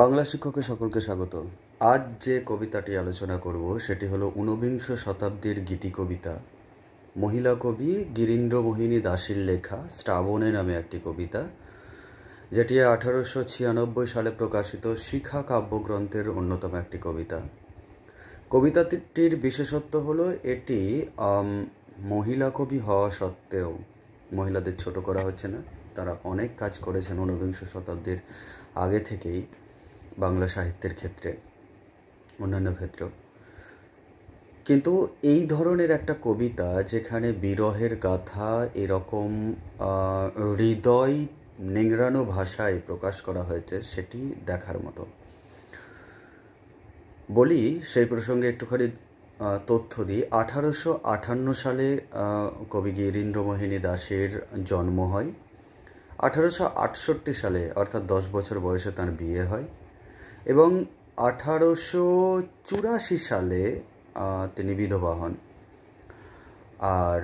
বাংলা শিক্ষকের সকলকে স্বাগত আজ যে কবিতাটি আলোচনা করব সেটি হলো ঊনবিংশ শতাব্দীর গীতি কবিতা মহিলা কবি মোহিনী দাসীর লেখা শ্রাবণে নামে একটি কবিতা যেটি আঠারোশো ছিয়ানব্বই সালে প্রকাশিত শিখা কাব্যগ্রন্থের অন্যতম একটি কবিতা কবিতাটির বিশেষত্ব হলো এটি মহিলা কবি হওয়া সত্ত্বেও মহিলাদের ছোট করা হচ্ছে না তারা অনেক কাজ করেছেন ঊনবিংশ শতাব্দীর আগে থেকেই বাংলা সাহিত্যের ক্ষেত্রে অন্যান্য ক্ষেত্রে কিন্তু এই ধরনের একটা কবিতা যেখানে বিরহের গাথা এরকম হৃদয় নিংড়ানো ভাষায় প্রকাশ করা হয়েছে সেটি দেখার মতো বলি সেই প্রসঙ্গে একটুখানি তথ্য দিই আঠারোশো আঠান্ন সালে কবি গিরীন্দ্রমোহিনী দাসের জন্ম হয় আঠারোশো আটষট্টি সালে অর্থাৎ দশ বছর বয়সে তার বিয়ে হয় এবং আঠারোশো চুরাশি সালে তিনি বিধবা হন আর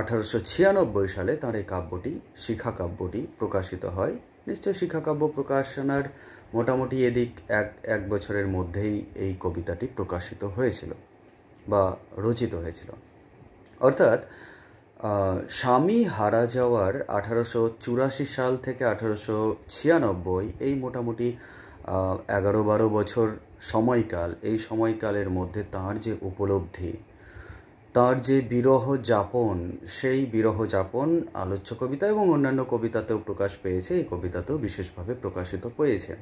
আঠারোশো ছিয়ানব্বই সালে তাঁর এই কাব্যটি শিখা কাব্যটি প্রকাশিত হয় নিশ্চয় শিখা কাব্য প্রকাশনার মোটামুটি এদিক এক এক বছরের মধ্যেই এই কবিতাটি প্রকাশিত হয়েছিল বা রচিত হয়েছিল অর্থাৎ স্বামী হারা যাওয়ার আঠারোশো চুরাশি সাল থেকে আঠারোশো ছিয়ানব্বই এই মোটামুটি এগারো বারো বছর সময়কাল এই সময়কালের মধ্যে তার যে উপলব্ধি তার যে বিরহ যাপন সেই বিরহ যাপন আলোচ্য কবিতা এবং অন্যান্য কবিতাতেও প্রকাশ পেয়েছে এই কবিতাতেও বিশেষভাবে প্রকাশিত হয়েছে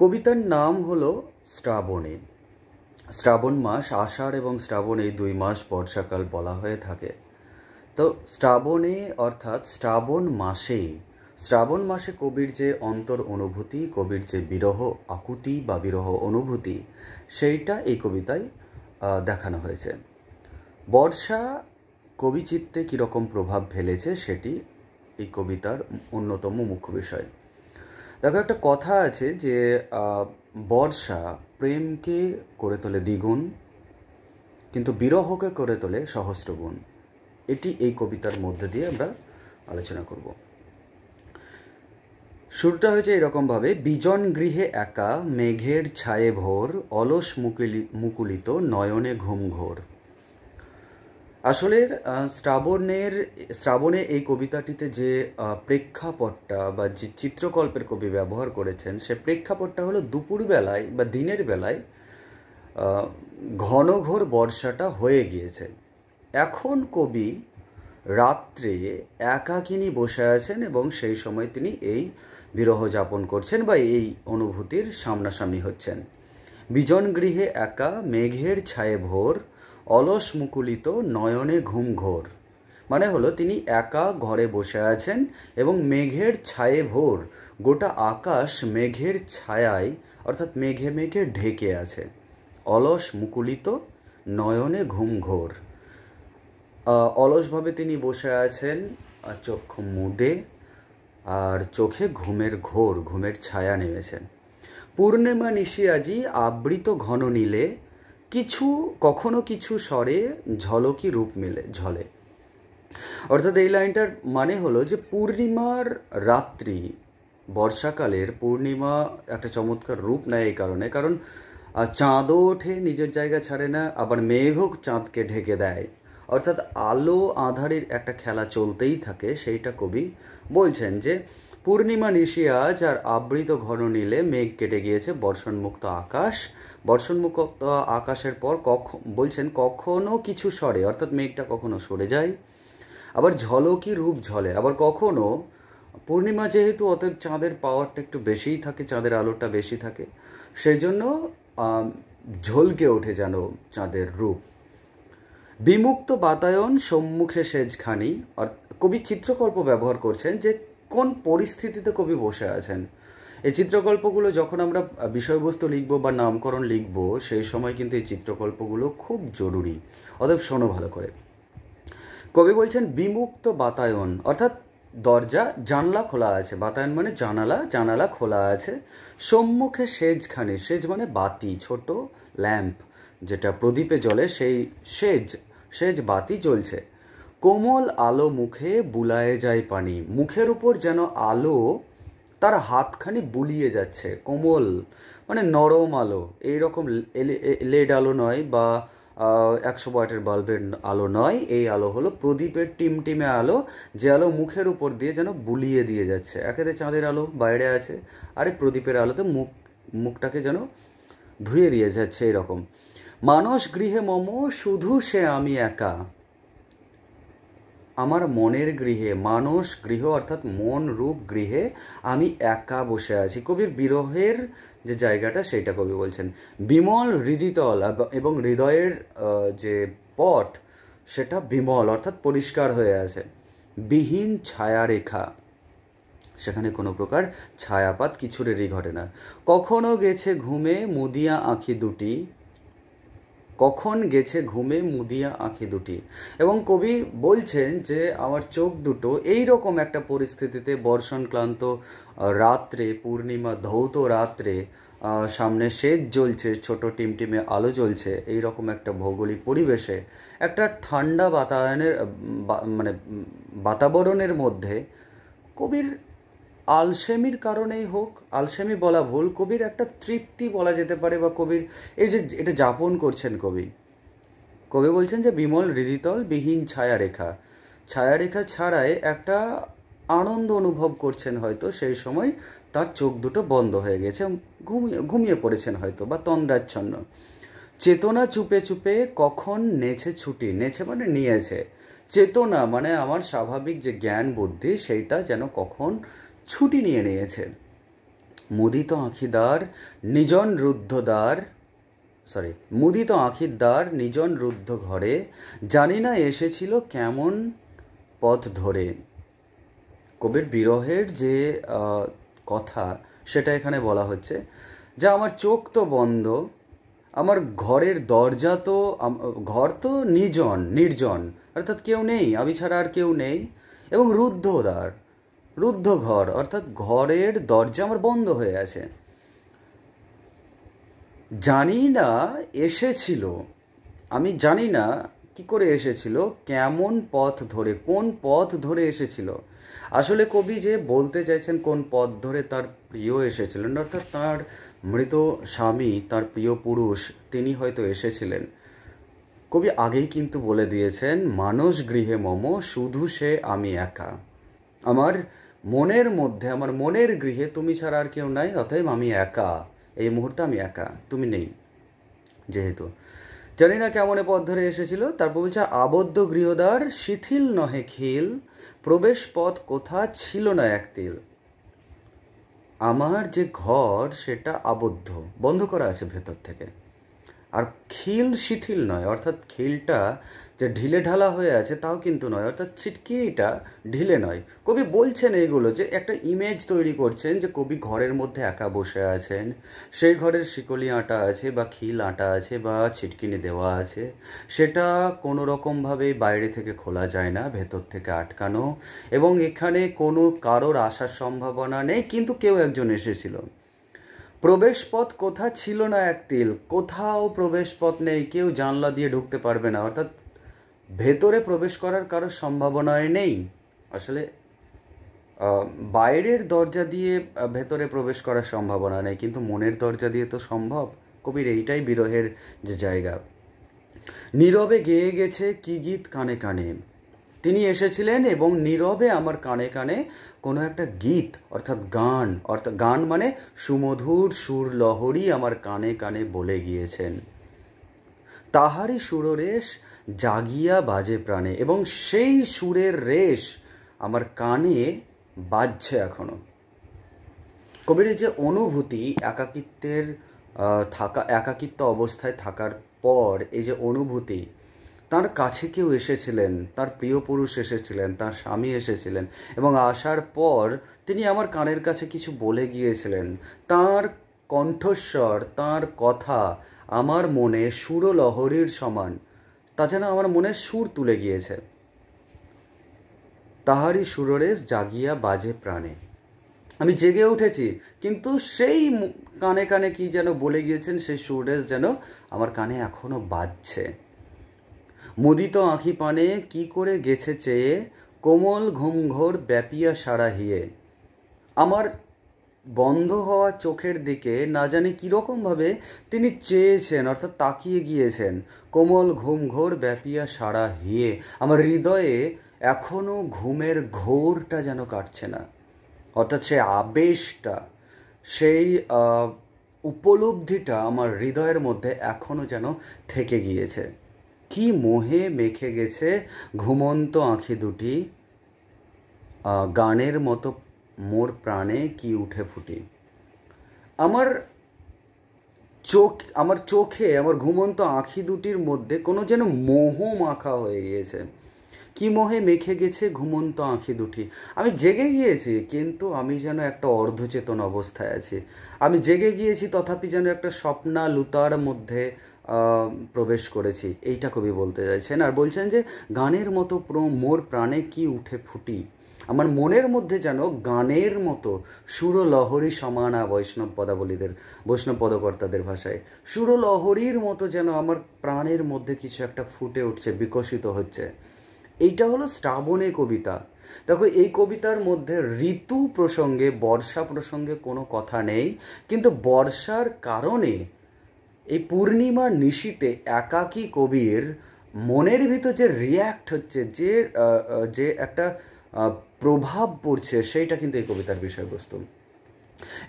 কবিতার নাম হলো শ্রাবণী শ্রাবণ মাস আষাঢ় এবং শ্রাবণ এই দুই মাস বর্ষাকাল বলা হয়ে থাকে তো শ্রাবণে অর্থাৎ শ্রাবণ মাসেই শ্রাবণ মাসে কবির যে অন্তর অনুভূতি কবির যে বিরহ আকুতি বা বিরহ অনুভূতি সেইটা এই কবিতায় দেখানো হয়েছে বর্ষা কবিচিত্তে কীরকম প্রভাব ফেলেছে সেটি এই কবিতার অন্যতম মুখ্য বিষয় দেখো একটা কথা আছে যে বর্ষা প্রেমকে করে তোলে দ্বিগুণ কিন্তু বিরহকে করে তোলে সহস্রগুণ এটি এই কবিতার মধ্যে দিয়ে আমরা আলোচনা করব সুরটা হয়েছে এরকমভাবে বিজন গৃহে একা মেঘের ছায়ে ভোর অলস মুকুলি মুকুলিত নয়নে ঘুম ঘোর আসলে শ্রাবণের শ্রাবণে এই কবিতাটিতে যে প্রেক্ষাপটটা বা যে চিত্রকল্পের কবি ব্যবহার করেছেন সে প্রেক্ষাপটটা হলো দুপুরবেলায় বা দিনের বেলায় ঘনঘোর বর্ষাটা হয়ে গিয়েছে এখন কবি রাত্রে একাকিনী বসে আছেন এবং সেই সময় তিনি এই বিরহ যাপন করছেন বা এই অনুভূতির সামনাসামনি হচ্ছেন বিজন গৃহে একা মেঘের ছায়ে ভোর অলস মুকুলিত নয়নে ঘুম ঘোর মানে হলো তিনি একা ঘরে বসে আছেন এবং মেঘের ছায়ে ভোর গোটা আকাশ মেঘের ছায়ায় অর্থাৎ মেঘে মেঘে ঢেকে আছে অলস মুকুলিত নয়নে ঘুম ঘোর অলসভাবে তিনি বসে আছেন চক্ষু মুদে আর চোখে ঘুমের ঘোর ঘুমের ছায়া নেমেছেন পূর্ণিমা নিশিয়াজি আবৃত ঘন নীলে কিছু কখনো কিছু স্বরে ঝলকি রূপ মিলে ঝলে অর্থাৎ এই লাইনটার মানে হলো যে পূর্ণিমার রাত্রি বর্ষাকালের পূর্ণিমা একটা চমৎকার রূপ নেয় এই কারণে কারণ চাঁদও ওঠে নিজের জায়গা ছাড়ে না আবার মেঘও চাঁদকে ঢেকে দেয় অর্থাৎ আলো আধারের একটা খেলা চলতেই থাকে সেইটা কবি বলছেন যে পূর্ণিমা নিশি আজ আর আবৃত ঘন নীলে মেঘ কেটে গিয়েছে বর্ষণমুক্ত আকাশ বর্ষণমুক্ত আকাশের পর কখন বলছেন কখনো কিছু সরে অর্থাৎ মেঘটা কখনো সরে যায় আবার ঝলকি রূপ ঝলে আবার কখনো পূর্ণিমা যেহেতু অতএব চাঁদের পাওয়ারটা একটু বেশিই থাকে চাঁদের আলোটা বেশি থাকে সেই জন্য ঝলকে ওঠে যেন চাঁদের রূপ বিমুক্ত বাতায়ন সম্মুখে সেজখানি কবি চিত্রকল্প ব্যবহার করছেন যে কোন পরিস্থিতিতে কবি বসে আছেন এই চিত্রকল্পগুলো যখন আমরা বিষয়বস্তু লিখব বা নামকরণ লিখব সেই সময় কিন্তু এই চিত্রকল্পগুলো খুব জরুরি অতএব শোনো ভালো করে কবি বলছেন বিমুক্ত বাতায়ন অর্থাৎ দরজা জানলা খোলা আছে বাতায়ন মানে জানালা জানালা খোলা আছে সম্মুখে সেজখানি সেজ মানে বাতি ছোট ল্যাম্প যেটা প্রদীপে জলে সেই সেজ সেজ বাতি চলছে কোমল আলো মুখে বুলায়ে যায় পানি মুখের উপর যেন আলো তার হাতখানি বুলিয়ে যাচ্ছে কোমল মানে নরম আলো এইরকম লেড আলো নয় বা একশো বয়টের বাল্বের আলো নয় এই আলো হলো প্রদীপের টিমটিমে আলো যে আলো মুখের উপর দিয়ে যেন বুলিয়ে দিয়ে যাচ্ছে একেতে চাঁদের আলো বাইরে আছে আরে প্রদীপের আলোতে মুখ মুখটাকে যেন ধুয়ে দিয়ে যাচ্ছে এরকম মানস গৃহে মম শুধু সে আমি একা আমার মনের গৃহে মানস গৃহ অর্থাৎ মন রূপ গৃহে আমি একা বসে আছি কবির বিরহের যে জায়গাটা সেইটা কবি বলছেন বিমল হৃদিতল এবং হৃদয়ের যে পট সেটা বিমল অর্থাৎ পরিষ্কার হয়ে আছে বিহীন ছায়া রেখা সেখানে কোনো প্রকার ছায়াপাত কিছুরেরই ঘটে না কখনো গেছে ঘুমে মুদিয়া আঁখি দুটি কখন গেছে ঘুমে মুদিয়া আঁখি দুটি এবং কবি বলছেন যে আমার চোখ দুটো এই রকম একটা পরিস্থিতিতে বর্ষণ ক্লান্ত রাত্রে পূর্ণিমা ধৌত রাত্রে সামনে সেচ জ্বলছে ছোট টিমটিমে আলো জ্বলছে এই রকম একটা ভৌগোলিক পরিবেশে একটা ঠান্ডা বাতায়নের মানে বাতাবরণের মধ্যে কবির আলসেমির কারণেই হোক আলসেমি বলা ভুল কবির একটা তৃপ্তি বলা যেতে পারে বা কবির এই যে এটা যাপন করছেন কবি কবি বলছেন যে বিমল হৃদিতল বিহীন ছায়ারেখা ছায়ারেখা ছাড়াই একটা আনন্দ অনুভব করছেন হয়তো সেই সময় তার চোখ দুটো বন্ধ হয়ে গেছে ঘুমিয়ে ঘুমিয়ে পড়েছেন হয়তো বা তন্দ্রাচ্ছন্ন চেতনা চুপে চুপে কখন নেছে ছুটি নেছে মানে নিয়েছে চেতনা মানে আমার স্বাভাবিক যে জ্ঞান বুদ্ধি সেইটা যেন কখন ছুটি নিয়ে নিয়েছে মুদিত আঁখিদার নিজন রুদ্ধদ্বার সরি মুদিত আঁখির দ্বার নিজন রুদ্ধ ঘরে জানি না এসেছিল কেমন পথ ধরে কবির বিরহের যে কথা সেটা এখানে বলা হচ্ছে যা আমার চোখ তো বন্ধ আমার ঘরের দরজা তো ঘর তো নিজন নির্জন অর্থাৎ কেউ নেই আমি ছাড়া আর কেউ নেই এবং রুদ্ধদ্বার রুদ্ধ ঘর অর্থাৎ ঘরের দরজা আমার বন্ধ হয়ে আছে জানি না এসেছিল আমি জানি না কি করে এসেছিল কেমন পথ ধরে কোন পথ ধরে এসেছিল আসলে কবি যে বলতে চাইছেন কোন পথ ধরে তার প্রিয় এসেছিলেন অর্থাৎ তার মৃত স্বামী তার প্রিয় পুরুষ তিনি হয়তো এসেছিলেন কবি আগেই কিন্তু বলে দিয়েছেন মানুষ গৃহে মম শুধু সে আমি একা আমার মনের মধ্যে আমার মনের গৃহে তুমি ছাড়া আর কেউ নাই অতএব আমি একা এই মুহূর্তে আমি একা তুমি নেই যেহেতু জানি না কেমন পথ ধরে এসেছিল তারপর বলছে আবদ্ধ গৃহদ্বার শিথিল নহে খিল প্রবেশ পথ কোথা ছিল না এক তিল আমার যে ঘর সেটা আবদ্ধ বন্ধ করা আছে ভেতর থেকে আর খিল শিথিল নয় অর্থাৎ খিলটা যে ঢিলে ঢালা হয়ে আছে তাও কিন্তু নয় অর্থাৎ ছিটকিটা ঢিলে নয় কবি বলছেন এইগুলো যে একটা ইমেজ তৈরি করছেন যে কবি ঘরের মধ্যে একা বসে আছেন সেই ঘরের শিকলি আটা আছে বা খিল আটা আছে বা ছিটকিনি দেওয়া আছে সেটা কোনো রকমভাবেই বাইরে থেকে খোলা যায় না ভেতর থেকে আটকানো এবং এখানে কোনো কারোর আসার সম্ভাবনা নেই কিন্তু কেউ একজন এসেছিল প্রবেশপথ কোথা ছিল না এক তিল কোথাও প্রবেশপথ নেই কেউ জানলা দিয়ে ঢুকতে পারবে না অর্থাৎ ভেতরে প্রবেশ করার কারো সম্ভাবনায় নেই আসলে বাইরের দরজা দিয়ে ভেতরে প্রবেশ করার সম্ভাবনা নেই কিন্তু মনের দরজা দিয়ে তো সম্ভব কবির এইটাই বিরহের যে জায়গা নীরবে গেয়ে গেছে কি গীত কানে কানে তিনি এসেছিলেন এবং নীরবে আমার কানে কানে কোনো একটা গীত অর্থাৎ গান অর্থাৎ গান মানে সুমধুর সুর লহরী আমার কানে কানে বলে গিয়েছেন তাহারই সুররেশ জাগিয়া বাজে প্রাণে এবং সেই সুরের রেশ আমার কানে বাজছে এখনও কবির যে অনুভূতি একাকিত্বের থাকা একাকিত্ব অবস্থায় থাকার পর এই যে অনুভূতি তার কাছে কেউ এসেছিলেন তার প্রিয় পুরুষ এসেছিলেন তার স্বামী এসেছিলেন এবং আসার পর তিনি আমার কানের কাছে কিছু বলে গিয়েছিলেন তার কণ্ঠস্বর তার কথা আমার মনে সুরলহরীর সমান তা যেন আমার মনে সুর তুলে গিয়েছে তাহারই সুররেশ জাগিয়া বাজে প্রাণে আমি জেগে উঠেছি কিন্তু সেই কানে কানে কি যেন বলে গিয়েছেন সেই সুররেশ যেন আমার কানে এখনো বাজছে মুদিত আঁখি পানে কি করে গেছে চেয়ে কোমল ঘুমঘোর ব্যাপিয়া সারা হিয়ে আমার বন্ধ হওয়া চোখের দিকে না জানি কীরকমভাবে তিনি চেয়েছেন অর্থাৎ তাকিয়ে গিয়েছেন কোমল ঘুম ঘোর ব্যাপিয়া সারা হিয়ে আমার হৃদয়ে এখনও ঘুমের ঘোরটা যেন কাটছে না অর্থাৎ সে আবেশটা সেই উপলব্ধিটা আমার হৃদয়ের মধ্যে এখনও যেন থেকে গিয়েছে কি মোহে মেখে গেছে ঘুমন্ত আঁখি দুটি গানের মতো মোর প্রাণে কি উঠে ফুটে আমার চোখ আমার চোখে আমার ঘুমন্ত আঁখি দুটির মধ্যে কোনো যেন মোহ মাখা হয়ে গিয়েছে কি মোহে মেখে গেছে ঘুমন্ত আঁখি দুটি আমি জেগে গিয়েছি কিন্তু আমি যেন একটা অর্ধচেতন অবস্থায় আছি আমি জেগে গিয়েছি তথাপি যেন একটা স্বপ্না লুতার মধ্যে প্রবেশ করেছি এইটা কবি বলতে চাইছেন আর বলছেন যে গানের মতো মোর প্রাণে কি উঠে ফুটি আমার মনের মধ্যে যেন গানের মতো সুরলহরী সমানা বৈষ্ণব পদাবলীদের বৈষ্ণব পদকর্তাদের ভাষায় সুরলহরীর মতো যেন আমার প্রাণের মধ্যে কিছু একটা ফুটে উঠছে বিকশিত হচ্ছে এইটা হলো শ্রাবণে কবিতা দেখো এই কবিতার মধ্যে ঋতু প্রসঙ্গে বর্ষা প্রসঙ্গে কোনো কথা নেই কিন্তু বর্ষার কারণে এই পূর্ণিমা নিশিতে একাকী কবির মনের ভিতর যে রিয়্যাক্ট হচ্ছে যে যে একটা প্রভাব পড়ছে সেইটা কিন্তু এই কবিতার বিষয়বস্তু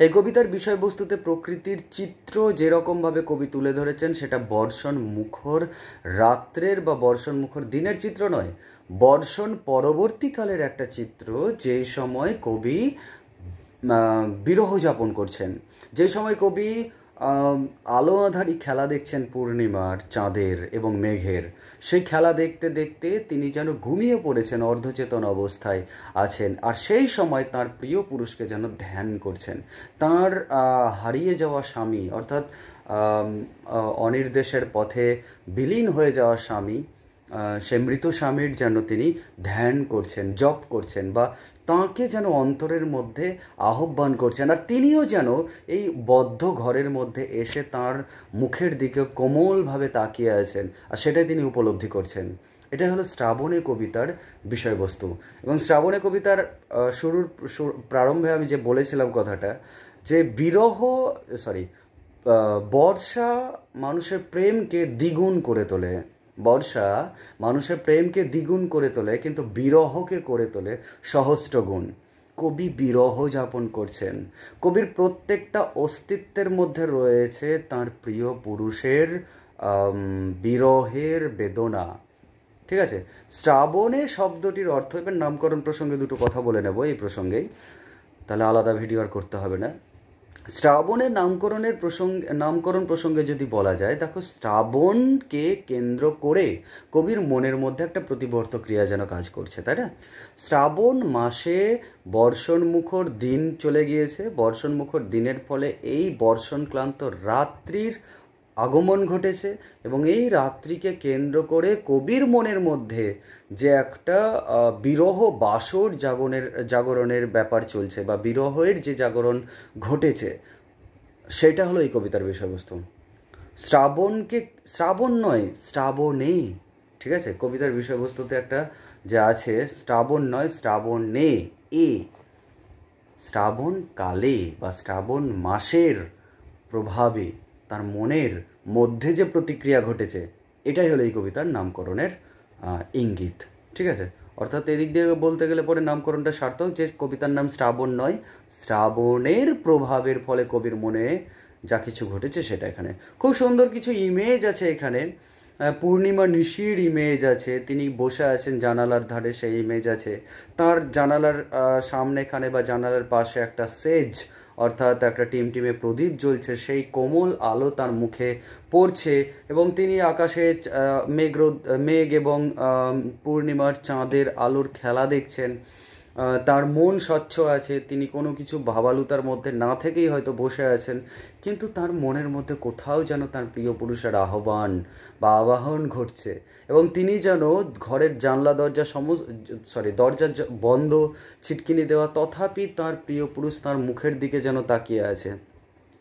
এই কবিতার বিষয়বস্তুতে প্রকৃতির চিত্র যেরকমভাবে কবি তুলে ধরেছেন সেটা বর্ষণ মুখর রাত্রের বা বর্ষণ মুখর দিনের চিত্র নয় বর্ষণ পরবর্তীকালের একটা চিত্র যেই সময় কবি বিরহ যাপন করছেন যে সময় কবি আলো আধারি খেলা দেখছেন পূর্ণিমার চাঁদের এবং মেঘের সেই খেলা দেখতে দেখতে তিনি যেন ঘুমিয়ে পড়েছেন অর্ধচেতন অবস্থায় আছেন আর সেই সময় তার প্রিয় পুরুষকে যেন ধ্যান করছেন তার হারিয়ে যাওয়া স্বামী অর্থাৎ অনির্দেশের পথে বিলীন হয়ে যাওয়া স্বামী সে মৃত স্বামীর যেন তিনি ধ্যান করছেন জপ করছেন বা তাঁকে যেন অন্তরের মধ্যে আহ্বান করছেন আর তিনিও যেন এই বদ্ধ ঘরের মধ্যে এসে তার মুখের দিকে কোমলভাবে তাকিয়ে আছেন আর সেটাই তিনি উপলব্ধি করছেন এটাই হলো শ্রাবণে কবিতার বিষয়বস্তু এবং শ্রাবণে কবিতার শুরুর প্রারম্ভে আমি যে বলেছিলাম কথাটা যে বিরহ সরি বর্ষা মানুষের প্রেমকে দ্বিগুণ করে তোলে বর্ষা মানুষের প্রেমকে দ্বিগুণ করে তোলে কিন্তু বিরহকে করে তোলে সহস্র গুণ কবি বিরহ যাপন করছেন কবির প্রত্যেকটা অস্তিত্বের মধ্যে রয়েছে তার প্রিয় পুরুষের বিরহের বেদনা ঠিক আছে শ্রাবণে শব্দটির অর্থ এবার নামকরণ প্রসঙ্গে দুটো কথা বলে নেব এই প্রসঙ্গেই তাহলে আলাদা ভিডিও আর করতে হবে না শ্রাবণের নামকরণের প্রসঙ্গে নামকরণ প্রসঙ্গে যদি বলা যায় দেখো শ্রাবণকে কেন্দ্র করে কবির মনের মধ্যে একটা প্রতিবর্ত ক্রিয়া যেন কাজ করছে তাই না শ্রাবণ মাসে বর্ষণ মুখর দিন চলে গিয়েছে বর্ষণ মুখর দিনের ফলে এই বর্ষণ ক্লান্ত রাত্রির আগমন ঘটেছে এবং এই রাত্রিকে কেন্দ্র করে কবির মনের মধ্যে যে একটা বিরহ বাসর জাগরণের জাগরণের ব্যাপার চলছে বা বিরহের যে জাগরণ ঘটেছে সেটা হলো এই কবিতার বিষয়বস্তু শ্রাবণকে শ্রাবণ নয় শ্রাবণে ঠিক আছে কবিতার বিষয়বস্তুতে একটা যে আছে শ্রাবণ নয় শ্রাবণে এ শ্রাবণ কালে বা শ্রাবণ মাসের প্রভাবে তার মনের মধ্যে যে প্রতিক্রিয়া ঘটেছে এটাই হলো এই কবিতার নামকরণের ইঙ্গিত ঠিক আছে অর্থাৎ এদিক দিয়ে বলতে গেলে পরে নামকরণটা সার্থক যে কবিতার নাম শ্রাবণ নয় শ্রাবণের প্রভাবের ফলে কবির মনে যা কিছু ঘটেছে সেটা এখানে খুব সুন্দর কিছু ইমেজ আছে এখানে পূর্ণিমা নিশির ইমেজ আছে তিনি বসে আছেন জানালার ধারে সেই ইমেজ আছে তার জানালার সামনে এখানে বা জানালার পাশে একটা সেজ অর্থাৎ একটা টিম টিমে প্রদীপ জ্বলছে সেই কোমল আলো তার মুখে পড়ছে এবং তিনি আকাশে মেঘ মেঘ এবং পূর্ণিমার চাঁদের আলোর খেলা দেখছেন তার মন স্বচ্ছ আছে তিনি কোনো কিছু ভাবালুতার মধ্যে না থেকেই হয়তো বসে আছেন কিন্তু তার মনের মধ্যে কোথাও যেন তার প্রিয় পুরুষের আহ্বান বা আবাহন ঘটছে এবং তিনি যেন ঘরের জানলা দরজা সম সরি দরজা বন্ধ ছিটকিনি দেওয়া তথাপি তার প্রিয় পুরুষ তার মুখের দিকে যেন তাকিয়ে আছে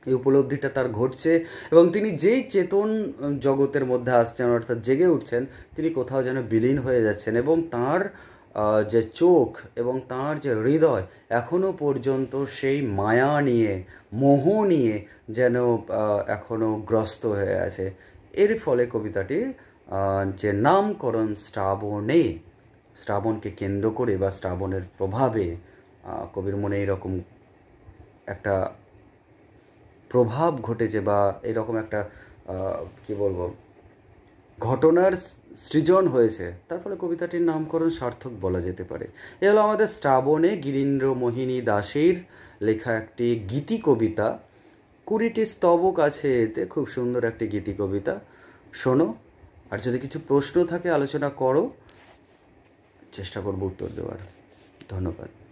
এই উপলব্ধিটা তার ঘটছে এবং তিনি যেই চেতন জগতের মধ্যে আসছেন অর্থাৎ জেগে উঠছেন তিনি কোথাও যেন বিলীন হয়ে যাচ্ছেন এবং তার যে চোখ এবং তার যে হৃদয় এখনও পর্যন্ত সেই মায়া নিয়ে মোহ নিয়ে যেন এখনও গ্রস্ত হয়ে আছে এর ফলে কবিতাটি যে নামকরণ শ্রাবণে শ্রাবণকে কেন্দ্র করে বা শ্রাবণের প্রভাবে কবির মনে এইরকম একটা প্রভাব ঘটেছে বা এরকম একটা কি বলবো ঘটনার সৃজন হয়েছে তার ফলে কবিতাটির নামকরণ সার্থক বলা যেতে পারে এ হলো আমাদের শ্রাবণে গিরীন্দ্র মোহিনী দাসের লেখা একটি গীতি কবিতা কুড়িটি স্তবক আছে এতে খুব সুন্দর একটি গীতি কবিতা শোনো আর যদি কিছু প্রশ্ন থাকে আলোচনা করো চেষ্টা করবো উত্তর দেওয়ার ধন্যবাদ